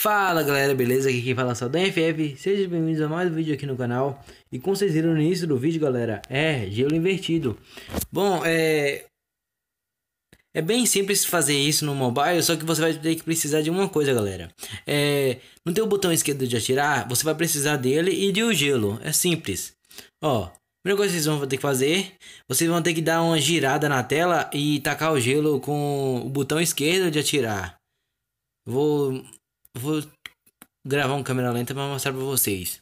Fala galera, beleza? Aqui quem fala é o FF, sejam bem-vindos a mais um vídeo aqui no canal E como vocês viram no início do vídeo galera, é gelo invertido Bom, é... É bem simples fazer isso no mobile, só que você vai ter que precisar de uma coisa galera é... No teu botão esquerdo de atirar, você vai precisar dele e de um gelo, é simples Ó, primeira coisa que vocês vão ter que fazer Vocês vão ter que dar uma girada na tela e tacar o gelo com o botão esquerdo de atirar Vou vou gravar um câmera lenta para mostrar para vocês.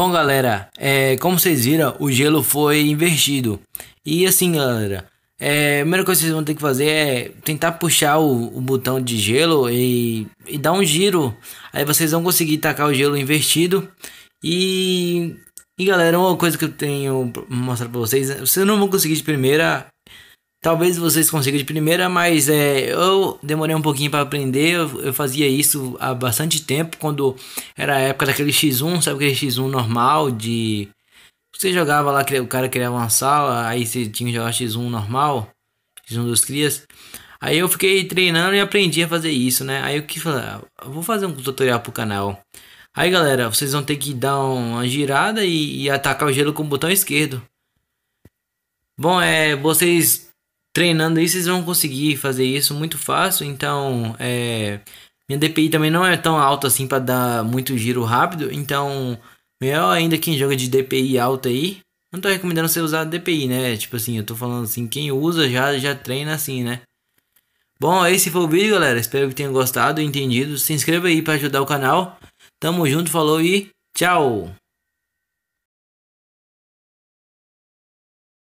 Bom, galera, é, como vocês viram, o gelo foi invertido. E assim, galera, é, a primeira coisa que vocês vão ter que fazer é tentar puxar o, o botão de gelo e, e, dar um giro. Aí vocês vão conseguir tacar o gelo invertido. E e galera, uma coisa que eu tenho pra mostrar pra vocês, vocês não vão conseguir de primeira, talvez vocês consigam de primeira, mas é, eu demorei um pouquinho para aprender, eu, eu, fazia isso há bastante tempo, quando era a época daquele X1, sabe aquele X1 normal de... Você jogava lá, o cara criava uma sala, aí você tinha que jogar X1 normal, X1 dos crias... Aí eu fiquei treinando e aprendi a fazer isso, né? Aí eu que falar, ah, vou fazer um tutorial pro canal. Aí galera, vocês vão ter que dar uma girada e, e atacar o gelo com o botão esquerdo. Bom, é, vocês treinando aí, vocês vão conseguir fazer isso muito fácil. Então, é, minha DPI também não é tão alta assim para dar muito giro rápido. Então, melhor ainda quem joga de DPI alta aí. Não tô recomendando você usar DPI, né? Tipo assim, eu tô falando assim, quem usa já, já treina assim, né? Bom, esse foi o vídeo, galera. Espero que tenham gostado, entendido. Se inscreva aí para ajudar o canal. Tamo junto, falou e tchau!